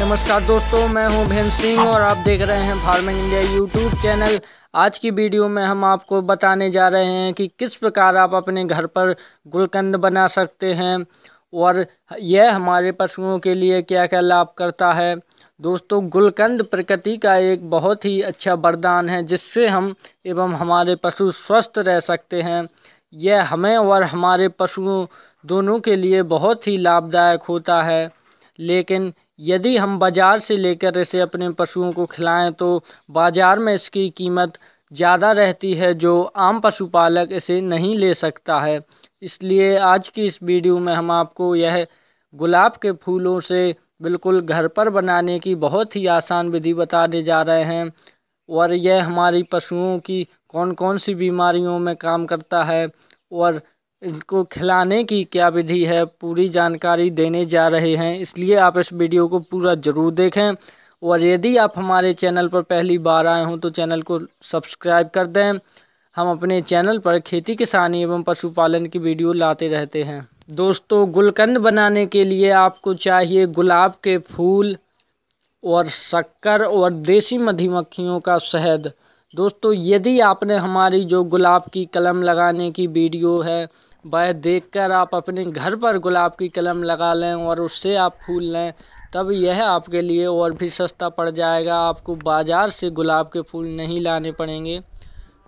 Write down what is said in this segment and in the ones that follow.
नमस्कार दोस्तों मैं हूं भेम सिंह और आप देख रहे हैं फार्मिंग इंडिया यूट्यूब चैनल आज की वीडियो में हम आपको बताने जा रहे हैं कि किस प्रकार आप अपने घर पर गुलकंद बना सकते हैं और यह हमारे पशुओं के लिए क्या क्या लाभ करता है दोस्तों गुलकंद प्रकृति का एक बहुत ही अच्छा वरदान है जिससे हम एवं हमारे पशु स्वस्थ रह सकते हैं यह हमें और हमारे पशुओं दोनों के लिए बहुत ही लाभदायक होता है लेकिन यदि हम बाज़ार से लेकर इसे अपने पशुओं को खिलाएं तो बाज़ार में इसकी कीमत ज़्यादा रहती है जो आम पशुपालक इसे नहीं ले सकता है इसलिए आज की इस वीडियो में हम आपको यह गुलाब के फूलों से बिल्कुल घर पर बनाने की बहुत ही आसान विधि बताने जा रहे हैं और यह हमारी पशुओं की कौन कौन सी बीमारियों में काम करता है और इनको खिलाने की क्या विधि है पूरी जानकारी देने जा रहे हैं इसलिए आप इस वीडियो को पूरा ज़रूर देखें और यदि आप हमारे चैनल पर पहली बार आए हों तो चैनल को सब्सक्राइब कर दें हम अपने चैनल पर खेती किसानी एवं पशुपालन की वीडियो लाते रहते हैं दोस्तों गुलकंद बनाने के लिए आपको चाहिए गुलाब के फूल और शक्कर और देसी मधुमक्खियों मक्खियों का शहद दोस्तों यदि आपने हमारी जो गुलाब की कलम लगाने की वीडियो है वह देखकर आप अपने घर पर गुलाब की कलम लगा लें और उससे आप फूल लें तब यह आपके लिए और भी सस्ता पड़ जाएगा आपको बाज़ार से गुलाब के फूल नहीं लाने पड़ेंगे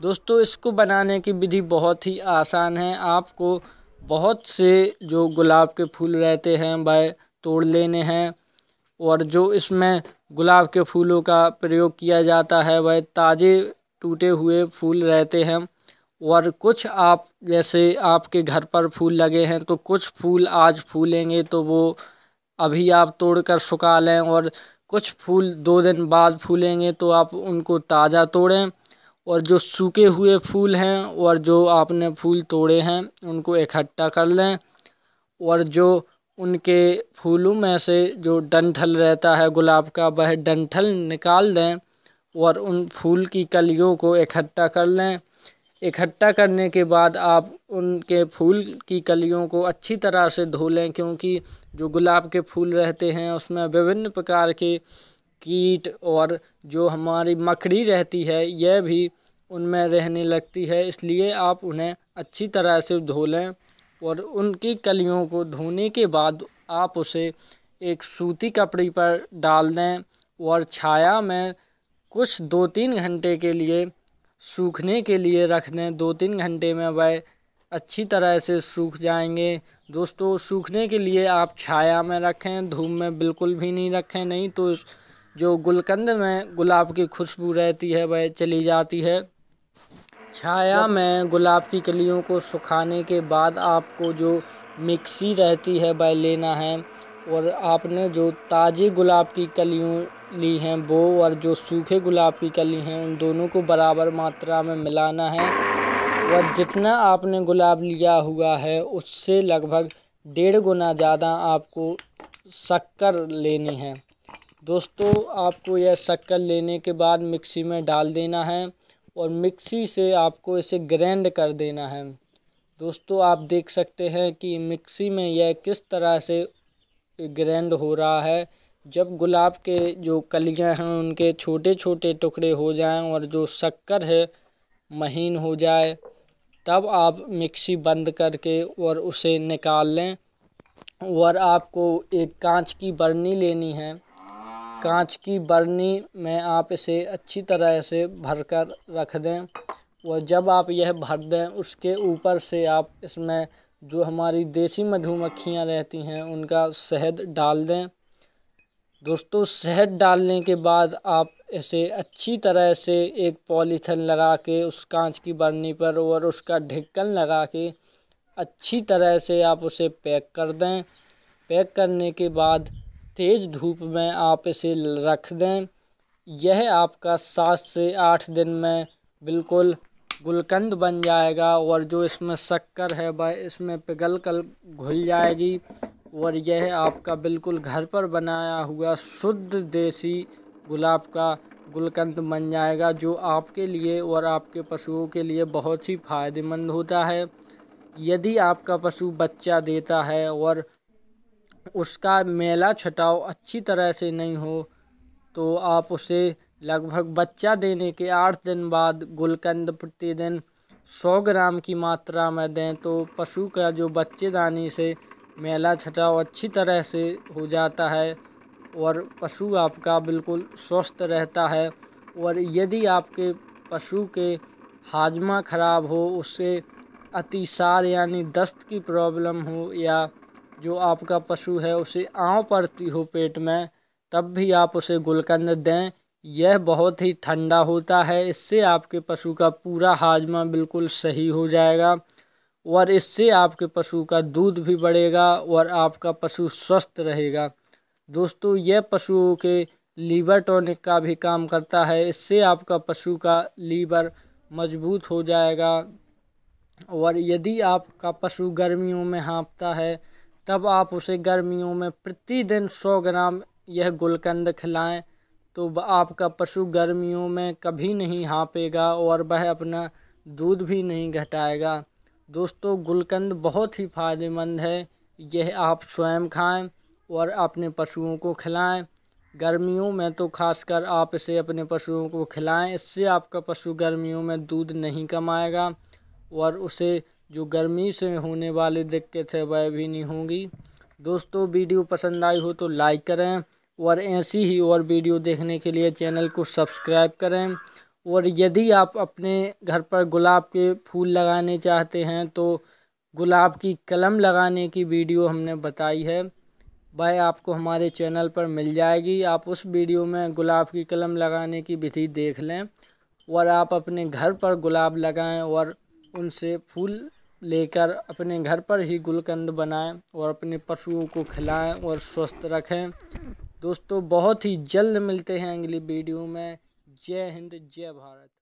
दोस्तों इसको बनाने की विधि बहुत ही आसान है आपको बहुत से जो गुलाब के फूल रहते हैं वह तोड़ लेने हैं और जो इसमें गुलाब के फूलों का प्रयोग किया जाता है वह ताज़े टूटे हुए फूल रहते हैं और कुछ आप जैसे आपके घर पर फूल लगे हैं तो कुछ फूल आज फूलेंगे तो वो अभी आप तोड़ कर सुखा लें और कुछ फूल दो दिन बाद फूलेंगे तो आप उनको ताज़ा तोड़ें और जो सूखे हुए फूल हैं और जो आपने फूल तोड़े हैं उनको इकट्ठा कर लें और जो उनके फूलों में से जो डंठल रहता है गुलाब का वह डंठल निकाल दें और उन फूल की कलियों को इकट्ठा कर लें इकट्ठा करने के बाद आप उनके फूल की कलियों को अच्छी तरह से धो लें क्योंकि जो गुलाब के फूल रहते हैं उसमें विभिन्न प्रकार के कीट और जो हमारी मकड़ी रहती है यह भी उनमें रहने लगती है इसलिए आप उन्हें अच्छी तरह से धो लें और उनकी कलियों को धोने के बाद आप उसे एक सूती कपड़ी पर डाल दें और छाया में कुछ दो तीन घंटे के लिए सूखने के लिए रख दें दो तीन घंटे में वह अच्छी तरह से सूख जाएंगे दोस्तों सूखने के लिए आप छाया में रखें धूप में बिल्कुल भी नहीं रखें नहीं तो जो गुलकंद में गुलाब की खुशबू रहती है वह चली जाती है छाया में गुलाब की कलियों को सुखाने के बाद आपको जो मिक्सी रहती है वह लेना है और आपने जो ताज़ी गुलाब की कलियों ली हैं वो और जो सूखे गुलाब की कली हैं उन दोनों को बराबर मात्रा में मिलाना है और जितना आपने गुलाब लिया हुआ है उससे लगभग डेढ़ गुना ज़्यादा आपको शक्कर लेनी है दोस्तों आपको यह शक्कर लेने के बाद मिक्सी में डाल देना है और मिक्सी से आपको इसे ग्रैंड कर देना है दोस्तों आप देख सकते हैं कि मिक्सी में यह किस तरह से ग्रैंड हो रहा है जब गुलाब के जो कलियां हैं उनके छोटे छोटे टुकड़े हो जाएं और जो शक्कर है महीन हो जाए तब आप मिक्सी बंद करके और उसे निकाल लें और आपको एक कांच की बर्नी लेनी है कांच की बर्नी में आप इसे अच्छी तरह से भर कर रख दें और जब आप यह भर दें उसके ऊपर से आप इसमें जो हमारी देसी मधुमक्खियां रहती हैं उनका शहद डाल दें दोस्तों शहद डालने के बाद आप इसे अच्छी तरह से एक पॉलीथन लगा के उस कांच की बर्नी पर और उसका ढक्कन लगा के अच्छी तरह से आप उसे पैक कर दें पैक करने के बाद तेज़ धूप में आप इसे रख दें यह आपका सात से आठ दिन में बिल्कुल गुलकंद बन जाएगा और जो इसमें शक्कर है वह इसमें पिघल कर घुल जाएगी और यह आपका बिल्कुल घर पर बनाया हुआ शुद्ध देसी गुलाब का गुलकंद बन जाएगा जो आपके लिए और आपके पशुओं के लिए बहुत ही फ़ायदेमंद होता है यदि आपका पशु बच्चा देता है और उसका मेला छटाव अच्छी तरह से नहीं हो तो आप उसे लगभग बच्चा देने के आठ दिन बाद गुलकंद प्रतिदिन सौ ग्राम की मात्रा में दें तो पशु का जो बच्चेदानी से मेला छटाव अच्छी तरह से हो जाता है और पशु आपका बिल्कुल स्वस्थ रहता है और यदि आपके पशु के हाजमा ख़राब हो उससे अतिसार यानी दस्त की प्रॉब्लम हो या जो आपका पशु है उसे आँव पड़ती हो पेट में तब भी आप उसे गुलकंद दें यह बहुत ही ठंडा होता है इससे आपके पशु का पूरा हाजमा बिल्कुल सही हो जाएगा और इससे आपके पशु का दूध भी बढ़ेगा और आपका पशु स्वस्थ रहेगा दोस्तों यह पशुओं के लीवर टॉनिक का भी काम करता है इससे आपका पशु का लीवर मजबूत हो जाएगा और यदि आपका पशु गर्मियों में हाँपता है तब आप उसे गर्मियों में प्रतिदिन सौ ग्राम यह गुलकंद खिलाएं तो आपका पशु गर्मियों में कभी नहीं हाँपेगा और वह अपना दूध भी नहीं घटाएगा दोस्तों गुलकंद बहुत ही फ़ायदेमंद है यह आप स्वयं खाएं और अपने पशुओं को खिलाएं गर्मियों में तो खासकर आप इसे अपने पशुओं को खिलाएं इससे आपका पशु गर्मियों में दूध नहीं कमाएगा और उसे जो गर्मी से होने वाली दिक्कत है वह भी नहीं होगी दोस्तों वीडियो पसंद आई हो तो लाइक करें और ऐसी ही और वीडियो देखने के लिए चैनल को सब्सक्राइब करें और यदि आप अपने घर पर गुलाब के फूल लगाने चाहते हैं तो गुलाब की कलम लगाने की वीडियो हमने बताई है वह आपको हमारे चैनल पर मिल जाएगी आप उस वीडियो में गुलाब की कलम लगाने की विधि देख लें और आप अपने घर पर गुलाब लगाएं और उनसे फूल लेकर अपने घर पर ही गुलकंद बनाएं और अपने पशुओं को खिलाएं और स्वस्थ रखें दोस्तों बहुत ही जल्द मिलते हैं अगली वीडियो में जय हिंद जय भारत